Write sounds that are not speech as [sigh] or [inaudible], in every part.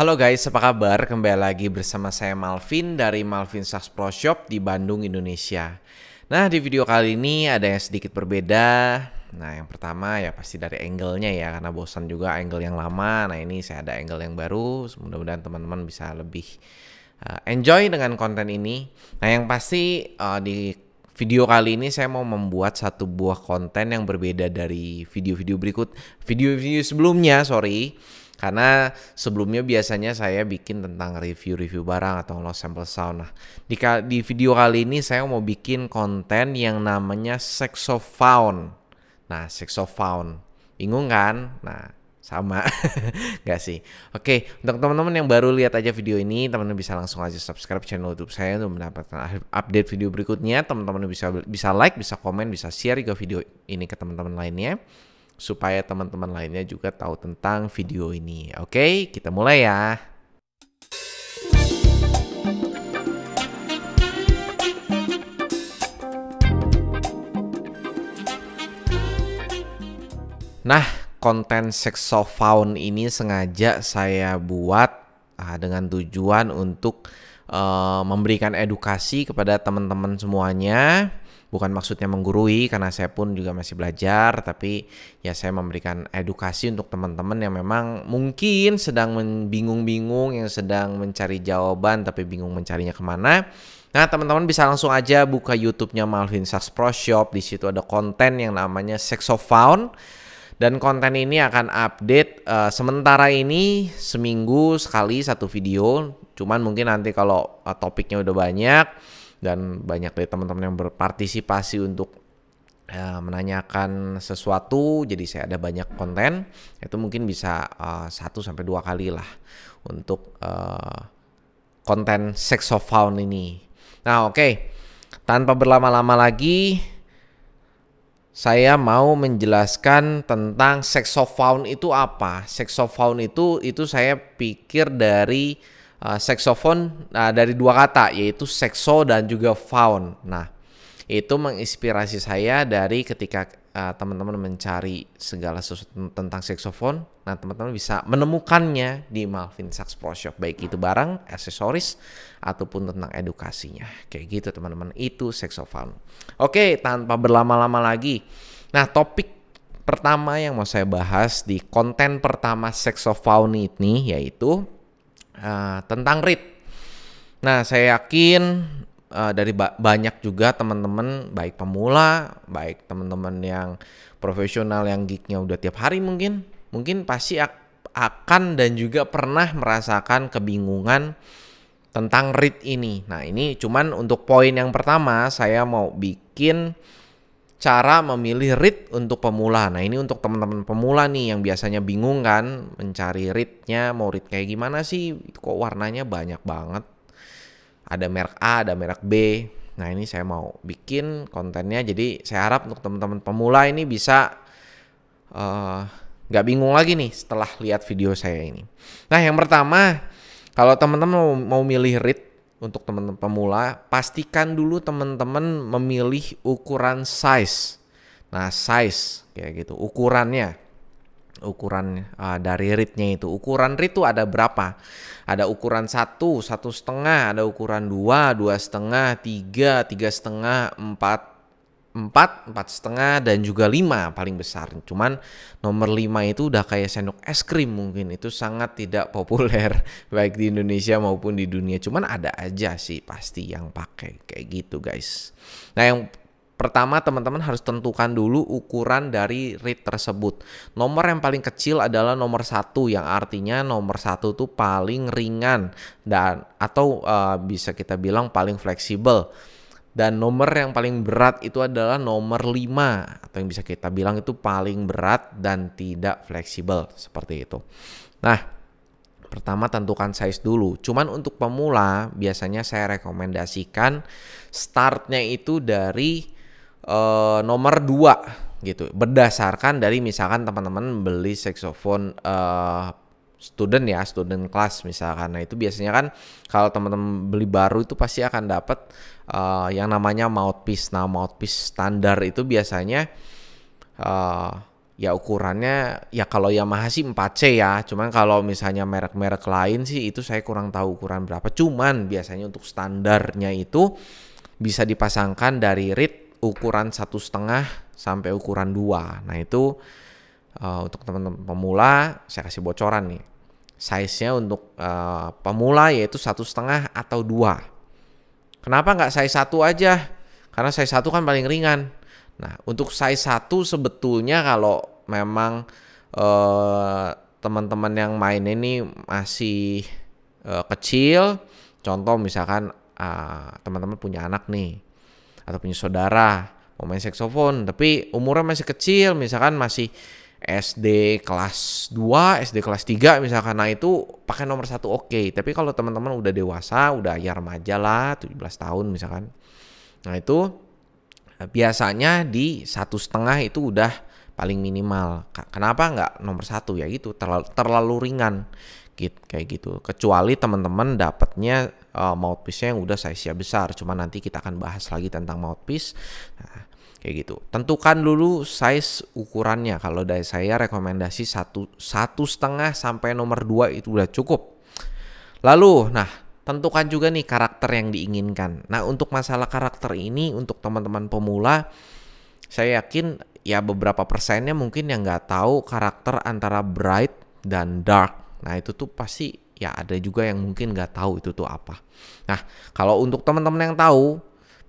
Halo guys, apa kabar? Kembali lagi bersama saya Malvin dari Malvin Sucks Pro Shop di Bandung, Indonesia. Nah, di video kali ini ada yang sedikit berbeda. Nah, yang pertama ya pasti dari angle-nya ya, karena bosan juga angle yang lama. Nah, ini saya ada angle yang baru. Mudah-mudahan teman-teman bisa lebih eh, enjoy dengan konten ini. Nah, yang pasti eh, di video kali ini saya mau membuat satu buah konten yang berbeda dari video-video berikut, video-video sebelumnya, sorry karena sebelumnya biasanya saya bikin tentang review-review barang atau lost sample sound. Nah, di, di video kali ini saya mau bikin konten yang namanya saxophone. Nah, saxophone. Bingung kan? Nah, sama [laughs] nggak sih oke untuk teman-teman yang baru lihat aja video ini teman-teman bisa langsung aja subscribe channel YouTube saya untuk mendapatkan update video berikutnya teman-teman bisa bisa like bisa komen bisa share juga video ini ke teman-teman lainnya supaya teman-teman lainnya juga tahu tentang video ini. Oke, kita mulai ya. Nah, konten seksofaun ini sengaja saya buat ah, dengan tujuan untuk Eh, memberikan edukasi kepada teman-teman semuanya. Bukan maksudnya menggurui karena saya pun juga masih belajar, tapi ya saya memberikan edukasi untuk teman-teman yang memang mungkin sedang bingung-bingung, yang sedang mencari jawaban tapi bingung mencarinya kemana. Nah, teman-teman bisa langsung aja buka YouTube-nya Malvin Sax Pro Shop. Di situ ada konten yang namanya Sexofound. Dan konten ini akan update uh, sementara ini seminggu sekali satu video. Cuman mungkin nanti kalau uh, topiknya udah banyak dan banyak dari teman-teman yang berpartisipasi untuk uh, menanyakan sesuatu, jadi saya ada banyak konten. Itu mungkin bisa satu sampai dua kali lah untuk uh, konten found ini. Nah, oke. Okay. Tanpa berlama-lama lagi, saya mau menjelaskan tentang saxophone itu apa. Saxophone itu itu saya pikir dari uh, saxophone uh, dari dua kata yaitu sexo dan juga found. Nah, itu menginspirasi saya dari ketika uh, teman-teman mencari segala sesuatu tentang seksofon, nah teman-teman bisa menemukannya di Malvin Sax Pro Shop, baik itu barang, aksesoris, ataupun tentang edukasinya. Kayak gitu teman-teman, itu seksofon. Oke, tanpa berlama-lama lagi. Nah, topik pertama yang mau saya bahas di konten pertama saxophone ini yaitu uh, tentang read. Nah, saya yakin uh, dari ba banyak juga teman-teman baik pemula, baik teman-teman yang profesional yang gignya udah tiap hari mungkin, mungkin pasti akan dan juga pernah merasakan kebingungan tentang read ini. Nah, ini cuman untuk poin yang pertama saya mau bikin cara memilih read untuk pemula. Nah, ini untuk teman-teman pemula nih yang biasanya bingung kan mencari readnya mau read kayak gimana sih? Kok warnanya banyak banget ada merek A, ada merek B. Nah, ini saya mau bikin kontennya jadi saya harap untuk teman-teman pemula ini bisa eh, nggak uh, bingung lagi nih setelah lihat video saya ini. Nah, yang pertama, kalau teman-teman mau, mau milih read untuk teman-teman pemula, pastikan dulu teman-teman memilih ukuran size. Nah, size kayak gitu, ukurannya ukuran uh, ah, dari ritnya itu. Ukuran rit itu ada berapa? Ada ukuran satu, satu setengah, ada ukuran dua, dua setengah, tiga, tiga setengah, empat, empat, empat setengah, dan juga lima paling besar. Cuman nomor lima itu udah kayak sendok es krim mungkin itu sangat tidak [laughs] populer baik di Indonesia maupun di dunia. Cuman ada aja sih pasti yang pakai kayak gitu guys. Nah yang Pertama, teman-teman harus tentukan dulu ukuran dari read tersebut. Nomor yang paling kecil adalah nomor satu, yang artinya nomor satu itu paling ringan dan atau uh, bisa kita bilang paling fleksibel. Dan nomor yang paling berat itu adalah nomor 5 atau yang bisa kita bilang itu paling berat dan tidak fleksibel seperti itu. Nah, pertama tentukan size dulu. Cuman untuk pemula biasanya saya rekomendasikan startnya itu dari uh, nomor dua gitu berdasarkan dari misalkan teman-teman beli saxophone uh, student ya student class misalkan nah itu biasanya kan kalau teman-teman beli baru itu pasti akan dapat uh, eh, yang namanya mouthpiece nah mouthpiece standar itu biasanya uh, ya ukurannya ya kalau Yamaha sih 4C ya cuman kalau misalnya merek-merek lain sih itu saya kurang tahu ukuran berapa cuman biasanya untuk standarnya itu bisa dipasangkan dari reed ukuran satu setengah sampai ukuran dua. nah itu uh, untuk teman-teman pemula saya kasih bocoran nih size-nya untuk uh, pemula yaitu satu setengah atau dua kenapa nggak size satu aja karena size satu kan paling ringan nah untuk size satu sebetulnya kalau memang teman eh, teman-teman yang main ini masih uh, kecil contoh misalkan ah, teman-teman uh, teman -teman punya anak nih atau punya saudara mau main saksofon tapi umurnya masih kecil misalkan masih SD kelas 2, SD kelas 3 misalkan nah itu pakai nomor satu oke okay. tapi kalau teman-teman udah dewasa udah ya remaja lah 17 tahun misalkan nah itu eh, biasanya di satu setengah itu udah paling minimal kenapa nggak nomor satu ya itu terlalu, terlalu ringan sedikit kayak gitu. Kecuali teman-teman dapatnya uh, eh, mouthpiece yang udah size-nya besar. Cuma nanti kita akan bahas lagi tentang mouthpiece. Nah, kayak gitu. Tentukan dulu size ukurannya. Kalau dari saya rekomendasi satu satu setengah sampai nomor 2 itu udah cukup. Lalu, nah tentukan juga nih karakter yang diinginkan. Nah untuk masalah karakter ini untuk teman-teman pemula, saya yakin ya beberapa persennya mungkin yang nggak tahu karakter antara bright dan dark Nah itu tuh pasti ya ada juga yang mungkin nggak tahu itu tuh apa. Nah kalau untuk teman-teman yang tahu,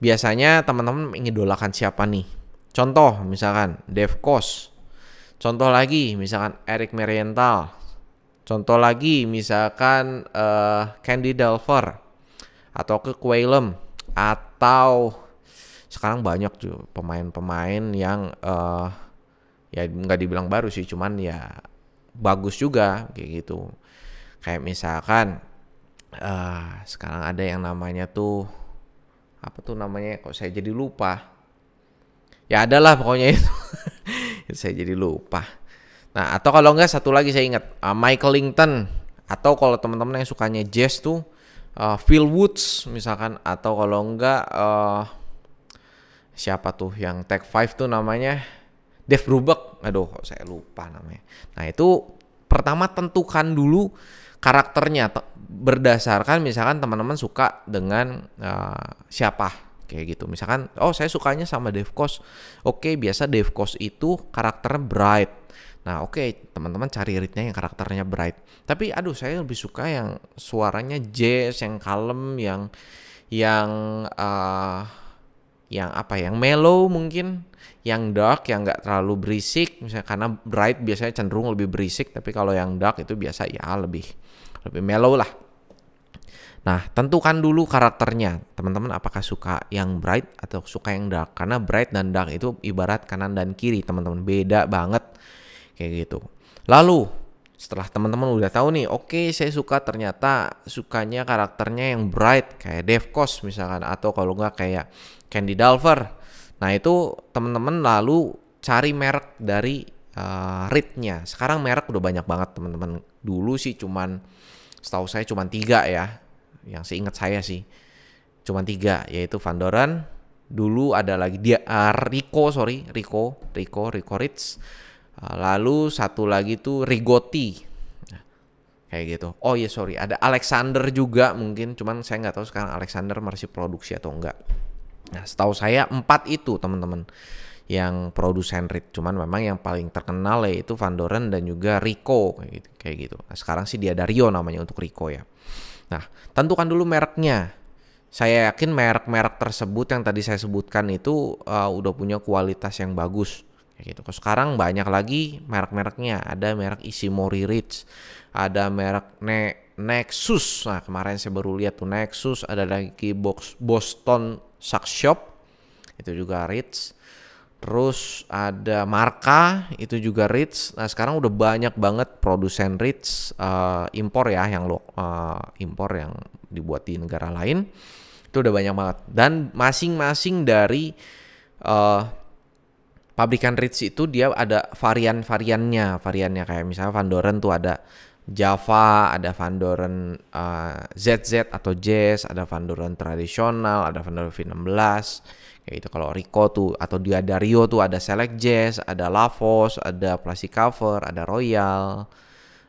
biasanya teman-teman mengidolakan siapa nih? Contoh misalkan Dev Kos, contoh lagi misalkan Eric Merriental. contoh lagi misalkan uh, Candy Delver atau ke Quailem atau sekarang banyak tuh pemain-pemain yang uh, ya nggak dibilang baru sih cuman ya bagus juga kayak gitu kayak misalkan uh, sekarang ada yang namanya tuh apa tuh namanya kok saya jadi lupa ya adalah pokoknya itu [laughs] saya jadi lupa nah atau kalau enggak satu lagi saya ingat uh, Michael Linton atau kalau teman-teman yang sukanya jazz tuh uh, Phil Woods misalkan atau kalau enggak uh, siapa tuh yang tag Five tuh namanya Dev Brubeck, aduh kok saya lupa namanya. Nah itu pertama tentukan dulu karakternya berdasarkan misalkan teman-teman suka dengan uh, siapa kayak gitu. Misalkan oh saya sukanya sama Dave Kos. Oke, biasa Dave Kos itu karakternya bright. Nah, oke, okay, teman-teman cari ritnya yang karakternya bright. Tapi aduh, saya lebih suka yang suaranya jazz, yang kalem, yang yang uh, yang apa yang mellow mungkin yang dark yang nggak terlalu berisik misalnya karena bright biasanya cenderung lebih berisik tapi kalau yang dark itu biasa ya lebih lebih mellow lah nah tentukan dulu karakternya teman-teman apakah suka yang bright atau suka yang dark karena bright dan dark itu ibarat kanan dan kiri teman-teman beda banget kayak gitu lalu setelah teman-teman udah tahu nih, oke okay, saya suka ternyata sukanya karakternya yang bright kayak Devkos misalkan atau kalau nggak kayak Candy Dulfer. Nah itu teman-teman lalu cari merek dari uh, eh, ritnya Sekarang merek udah banyak banget teman-teman. Dulu sih cuman setahu saya cuman tiga ya, yang seingat saya sih cuman tiga yaitu Van dulu ada lagi dia uh, Rico sorry Rico Rico Rico Ritz Eh, lalu satu lagi tuh Rigotti. kayak gitu. Oh iya yeah, sorry, ada Alexander juga mungkin, cuman saya nggak tahu sekarang Alexander masih produksi atau enggak. Nah setahu saya empat itu teman-teman yang produsen rit. Cuman memang yang paling terkenal yaitu Van Doren dan juga Rico kayak gitu. Kayak gitu. Nah, sekarang sih dia Dario namanya untuk Rico ya. Nah tentukan dulu mereknya. Saya yakin merek-merek tersebut yang tadi saya sebutkan itu uh, udah punya kualitas yang bagus gitu. Sekarang banyak lagi merek-mereknya. Ada merek Isimori Rich, ada merek ne Nexus. Nah, kemarin saya baru lihat tuh Nexus, ada lagi box Boston Suck Shop. Itu juga Rich. Terus ada Marka, itu juga Rich. Nah, sekarang udah banyak banget produsen Rich eh, uh, impor ya yang lo uh, impor yang dibuat di negara lain. Itu udah banyak banget dan masing-masing dari uh, pabrikan Ritz itu dia ada varian-variannya, variannya kayak misalnya Van Doren tuh ada Java, ada Van Doren uh, eh, ZZ atau Jazz, ada Van Doren tradisional, ada Van Doren V16 kayak gitu. Kalau Rico tuh atau dia ada Rio tuh ada Select Jazz, ada Lavos, ada Plastic Cover, ada Royal,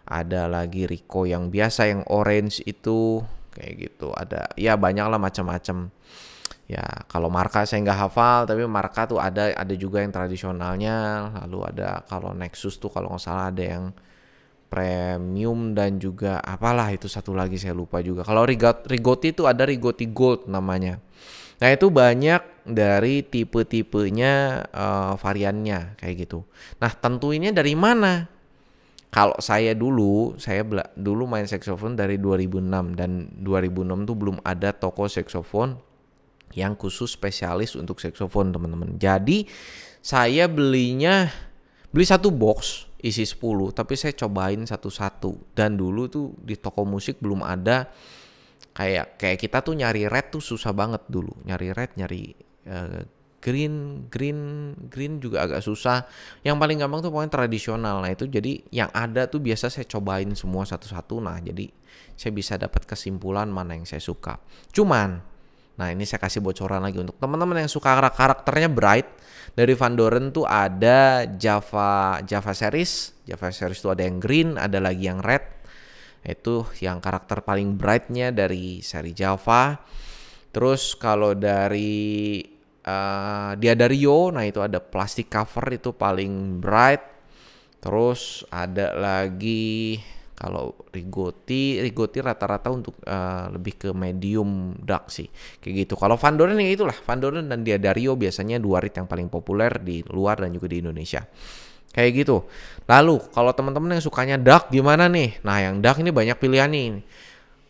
ada lagi Rico yang biasa yang orange itu kayak gitu. Ada ya banyak lah macam-macam ya kalau marka saya nggak hafal tapi marka tuh ada ada juga yang tradisionalnya lalu ada kalau Nexus tuh kalau nggak salah ada yang premium dan juga apalah itu satu lagi saya lupa juga kalau Rigoti itu ada Rigoti Gold namanya nah itu banyak dari tipe-tipenya uh, variannya kayak gitu nah tentuinnya dari mana kalau saya dulu saya dulu main saxophone dari 2006 dan 2006 tuh belum ada toko saxophone yang khusus spesialis untuk saxophone teman-teman. Jadi saya belinya beli satu box isi 10 tapi saya cobain satu-satu dan dulu tuh di toko musik belum ada kayak kayak kita tuh nyari red tuh susah banget dulu nyari red nyari uh, green green green juga agak susah yang paling gampang tuh pokoknya tradisional nah itu jadi yang ada tuh biasa saya cobain semua satu-satu nah jadi saya bisa dapat kesimpulan mana yang saya suka cuman Nah ini saya kasih bocoran lagi untuk teman-teman yang suka karakternya bright dari Van Doren tuh ada Java Java series, Java series tuh ada yang green, ada lagi yang red. Itu yang karakter paling brightnya dari seri Java. Terus kalau dari uh, dia dari Yo, nah itu ada plastik cover itu paling bright. Terus ada lagi kalau Rigotti, Rigotti rata-rata untuk uh, lebih ke medium dark sih. Kayak gitu. Kalau Van Doren ya itulah. Van Doren dan Dario biasanya dua rit yang paling populer di luar dan juga di Indonesia. Kayak gitu. Lalu kalau teman-teman yang sukanya dark gimana nih? Nah yang dark ini banyak pilihan nih.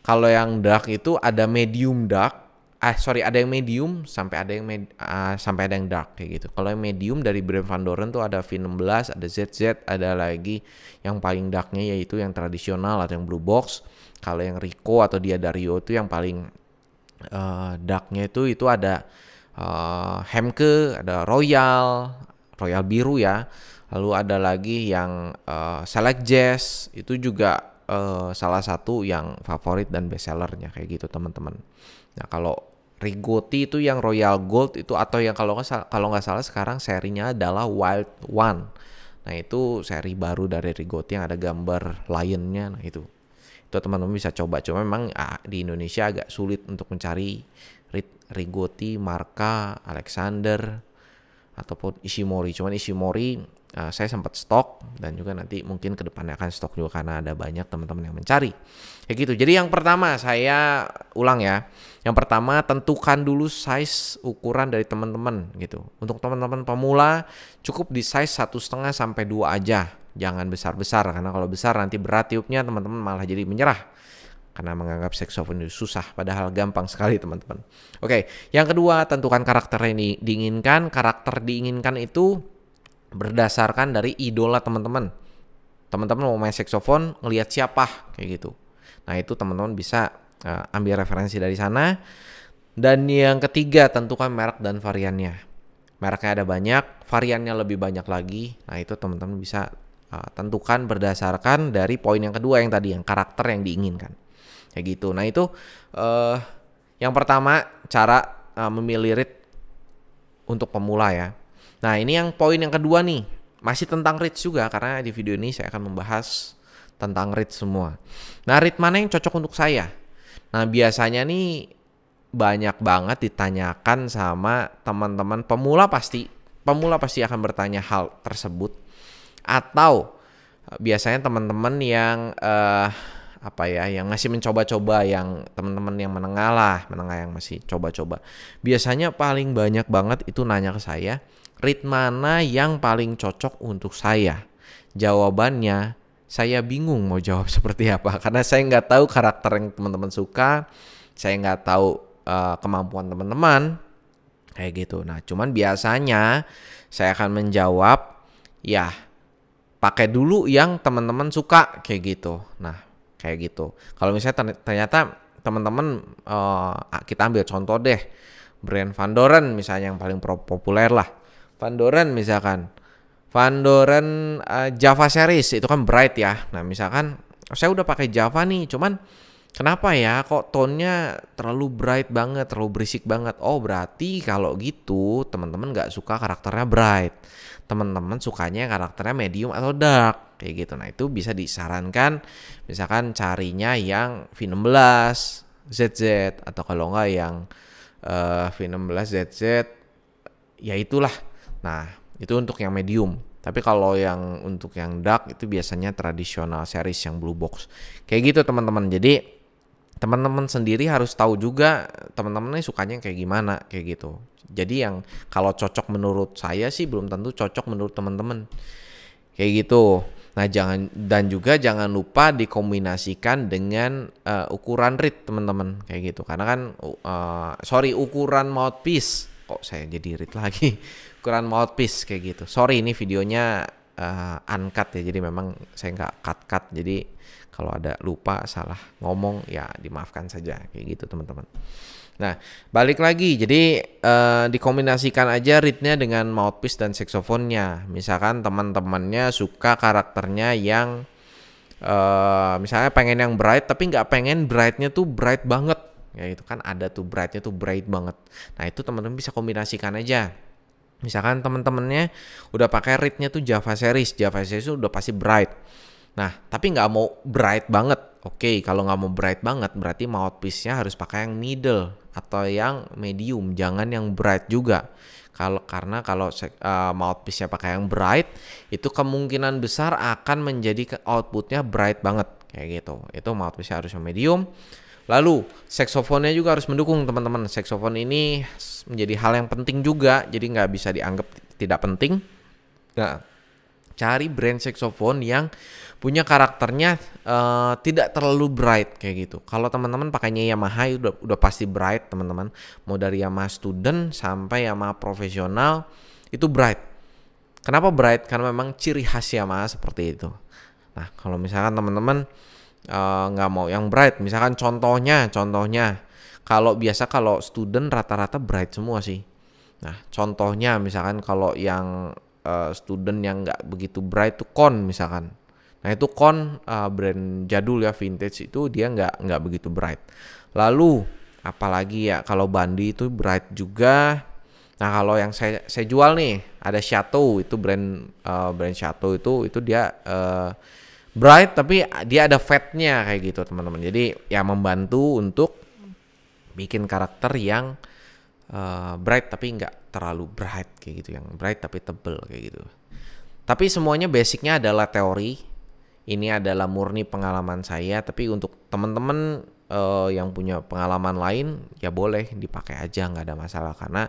Kalau yang dark itu ada medium dark, ah sorry ada yang medium sampai ada yang med, uh, sampai ada yang dark kayak gitu. Kalau yang medium dari brand Van Doren tuh ada V16, ada ZZ, ada lagi yang paling darknya yaitu yang tradisional atau yang blue box. Kalau yang Rico atau dia Dario itu yang paling uh, darknya itu itu ada uh, Hemke, ada Royal, Royal biru ya. Lalu ada lagi yang uh, Select Jazz itu juga uh, salah satu yang favorit dan bestsellernya kayak gitu teman-teman. Nah kalau Rigotti itu yang Royal Gold itu atau yang kalau nggak kalau nggak salah sekarang serinya adalah Wild One. Nah itu seri baru dari Rigotti yang ada gambar lionnya. Nah itu itu teman-teman bisa coba. Cuma memang ah, di Indonesia agak sulit untuk mencari Rigotti, Marka, Alexander ataupun Ishimori. Cuman Ishimori uh, saya sempat stok dan juga nanti mungkin ke depannya akan stok juga karena ada banyak teman-teman yang mencari kayak gitu jadi yang pertama saya ulang ya yang pertama tentukan dulu size ukuran dari teman-teman gitu untuk teman-teman pemula cukup di size satu setengah sampai dua aja jangan besar-besar karena kalau besar nanti berat tiupnya teman-teman malah jadi menyerah karena menganggap saksofon itu susah padahal gampang sekali teman-teman. Oke, yang kedua tentukan karakter yang diinginkan. Karakter diinginkan itu berdasarkan dari idola teman-teman. Teman-teman mau main saxophone ngelihat siapa kayak gitu. Nah, itu teman-teman bisa uh, ambil referensi dari sana. Dan yang ketiga tentukan merek dan variannya. Mereknya ada banyak, variannya lebih banyak lagi. Nah, itu teman-teman bisa uh, tentukan berdasarkan dari poin yang kedua yang tadi yang karakter yang diinginkan. Kayak gitu. Nah, itu uh, yang pertama cara uh, memilih rit untuk pemula ya Nah ini yang poin yang kedua nih, masih tentang reach juga karena di video ini saya akan membahas tentang reach semua. Nah reach mana yang cocok untuk saya? Nah biasanya nih banyak banget ditanyakan sama teman-teman pemula pasti. Pemula pasti akan bertanya hal tersebut. Atau eh, biasanya teman-teman yang... Uh, apa ya yang masih mencoba-coba yang teman-teman yang menengah lah menengah yang masih coba-coba biasanya paling banyak banget itu nanya ke saya Read mana yang paling cocok untuk saya? Jawabannya, saya bingung mau jawab [laughs] seperti apa. Karena saya nggak tahu karakter yang teman-teman suka. Saya nggak tahu uh, kemampuan teman-teman. Kayak gitu. Nah, cuman biasanya saya akan menjawab, ya pakai dulu yang teman-teman suka. Kayak gitu. Nah, kayak gitu. Kalau misalnya ternyata teman-teman uh, kita ambil contoh deh brand Van misalnya yang paling populer lah Vandoren misalkan. Vandoren uh, eh, Java series itu kan bright ya. Nah, misalkan saya udah pakai Java nih, cuman kenapa ya kok tone-nya terlalu bright banget, terlalu berisik banget. Oh, berarti kalau gitu teman-teman nggak suka karakternya bright. Teman-teman sukanya karakternya medium atau dark kayak gitu. Nah, itu bisa disarankan misalkan carinya yang V16 ZZ atau kalau nggak yang uh, V16 ZZ ya itulah Nah, itu untuk yang medium. Tapi kalau yang untuk yang dark itu biasanya tradisional series yang blue box. Kayak gitu teman-teman. Jadi teman-teman sendiri harus tahu juga teman-temannya sukanya kayak gimana kayak gitu. Jadi yang kalau cocok menurut saya sih belum tentu cocok menurut teman-teman. Kayak gitu. Nah, jangan dan juga jangan lupa dikombinasikan dengan uh, ukuran rit teman-teman kayak gitu. Karena kan uh, sorry ukuran mouthpiece kok saya jadi read lagi ukuran [laughs] mouthpiece kayak gitu sorry ini videonya uh, uncut ya jadi memang saya nggak cut cut jadi kalau ada lupa salah ngomong ya dimaafkan saja kayak gitu teman-teman nah balik lagi jadi uh, dikombinasikan aja readnya dengan mouthpiece dan saksofonnya misalkan teman-temannya suka karakternya yang uh, misalnya pengen yang bright tapi nggak pengen brightnya tuh bright banget ya itu kan ada tuh brightnya tuh bright banget nah itu teman-teman bisa kombinasikan aja misalkan teman-temannya udah pakai readnya tuh Java series Java series udah pasti bright nah tapi nggak mau bright banget oke kalau nggak mau bright banget berarti mouthpiece-nya harus pakai yang middle atau yang medium jangan yang bright juga kalau karena kalau uh, mouthpiece-nya pakai yang bright itu kemungkinan besar akan menjadi outputnya bright banget kayak gitu itu mouthpiece harus yang medium Lalu seksofonnya juga harus mendukung teman-teman. Seksofon ini menjadi hal yang penting juga, jadi nggak bisa dianggap tidak penting. Nah, cari brand seksofon yang punya karakternya uh, tidak terlalu bright kayak gitu. Kalau teman-teman pakainya Yamaha ya udah udah pasti bright teman-teman. Mau dari Yamaha student sampai Yamaha profesional itu bright. Kenapa bright? Karena memang ciri khas Yamaha seperti itu. Nah, kalau misalkan teman-teman Eh, nggak uh, mau yang bright misalkan contohnya contohnya kalau biasa kalau student rata-rata bright semua sih nah contohnya misalkan kalau yang uh, student yang nggak begitu bright tuh con misalkan nah itu con uh, brand jadul ya vintage itu dia nggak nggak begitu bright lalu apalagi ya kalau bandi itu bright juga nah kalau yang saya saya jual nih ada Chateau itu brand uh, brand Chateau itu itu dia uh, bright tapi dia ada fatnya kayak gitu teman-teman jadi ya membantu untuk bikin karakter yang uh, bright tapi nggak terlalu bright kayak gitu yang bright tapi tebel kayak gitu tapi semuanya basicnya adalah teori ini adalah murni pengalaman saya tapi untuk teman-teman uh, yang punya pengalaman lain ya boleh dipakai aja nggak ada masalah karena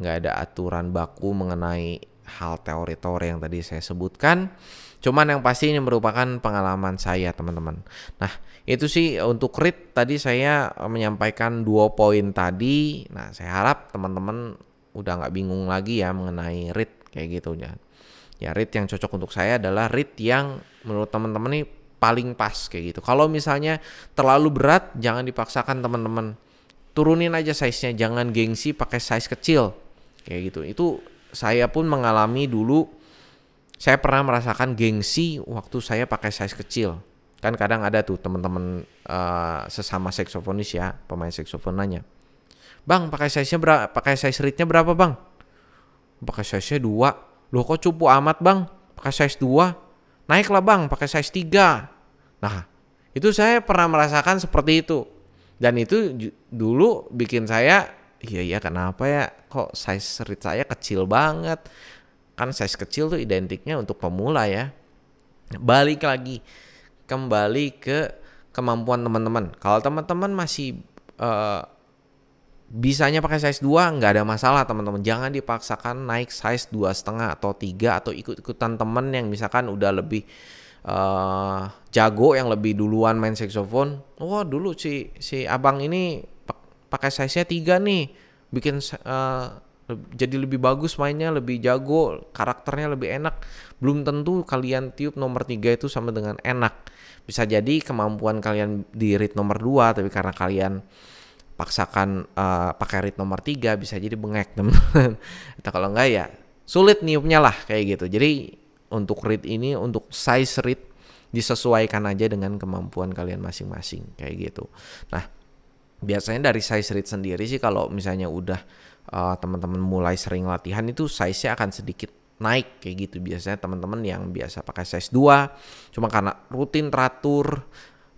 nggak ada aturan baku mengenai hal teori-teori yang tadi saya sebutkan Cuman yang pasti ini merupakan pengalaman saya teman-teman. Nah itu sih untuk read tadi saya menyampaikan dua poin tadi. Nah saya harap teman-teman udah nggak bingung lagi ya mengenai read kayak gitu ya. Ya read yang cocok untuk saya adalah read yang menurut teman-teman nih paling pas kayak gitu. Kalau misalnya terlalu berat jangan dipaksakan teman-teman. Turunin aja size-nya, jangan gengsi pakai size kecil kayak gitu. Itu saya pun mengalami dulu saya pernah merasakan gengsi waktu saya pakai size kecil kan kadang ada tuh teman-teman uh, sesama seksofonis ya pemain seksofon nanya bang pakai size nya berapa pakai size seritnya berapa bang pakai size nya dua loh kok cupu amat bang pakai size dua naiklah bang pakai size tiga nah itu saya pernah merasakan seperti itu dan itu dulu bikin saya iya iya kenapa ya kok size serit saya kecil banget kan size kecil tuh identiknya untuk pemula ya balik lagi kembali ke kemampuan teman-teman kalau teman-teman masih uh, bisanya pakai size 2 nggak ada masalah teman-teman jangan dipaksakan naik size dua setengah atau tiga atau ikut-ikutan teman yang misalkan udah lebih uh, jago yang lebih duluan main saxophone wah dulu si si abang ini pakai size nya tiga nih bikin uh, jadi lebih bagus mainnya, lebih jago, karakternya lebih enak. Belum tentu kalian tiup nomor 3 itu sama dengan enak. Bisa jadi kemampuan kalian di read nomor 2 tapi karena kalian paksakan uh, pakai read nomor 3 bisa jadi bengek, [laughs] teman Atau kalau enggak ya sulit niupnya lah kayak gitu. Jadi untuk read ini untuk size read disesuaikan aja dengan kemampuan kalian masing-masing kayak gitu. Nah, biasanya dari size read sendiri sih kalau misalnya udah uh, teman-teman mulai sering latihan itu size-nya akan sedikit naik kayak gitu biasanya teman-teman yang biasa pakai size 2 cuma karena rutin teratur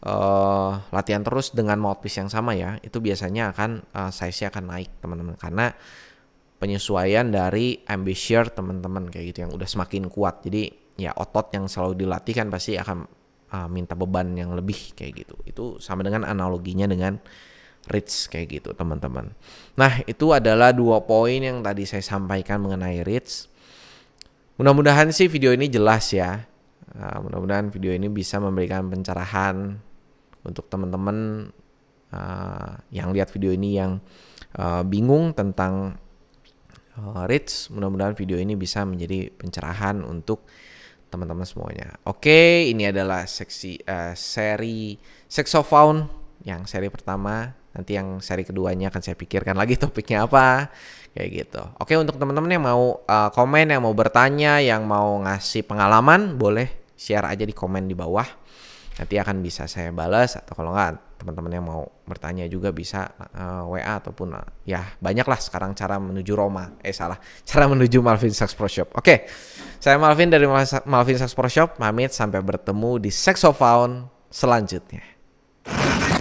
uh, latihan terus dengan mouthpiece yang sama ya itu biasanya akan uh, size-nya akan naik teman-teman karena penyesuaian dari ambition teman-teman kayak gitu yang udah semakin kuat jadi ya otot yang selalu dilatih kan pasti akan uh, minta beban yang lebih kayak gitu itu sama dengan analoginya dengan REITs kayak gitu teman-teman. Nah itu adalah dua poin yang tadi saya sampaikan mengenai REITs. Mudah-mudahan sih video ini jelas ya. Nah, mudah-mudahan video ini bisa memberikan pencerahan untuk teman-teman uh, yang lihat video ini yang uh, bingung tentang uh, ah, REITs. Mudah-mudahan video ini bisa menjadi pencerahan untuk teman-teman semuanya. Oke, ini adalah seksi uh, seri Sexofound yang seri pertama Nanti yang seri keduanya akan saya pikirkan lagi [laughs] topiknya apa kayak gitu. Oke untuk teman-teman yang mau uh, komen, yang mau bertanya, yang mau ngasih pengalaman, boleh share aja di komen di bawah. Nanti akan bisa saya balas atau kalau nggak teman-teman yang mau bertanya juga bisa uh, eh, WA ataupun uh, ya banyaklah sekarang cara menuju Roma. Eh salah, [laughs] cara menuju Malvin Sex Pro Shop. Oke, saya Malvin dari Malvin Sex Pro Shop. Pamit sampai bertemu di Sexofound selanjutnya.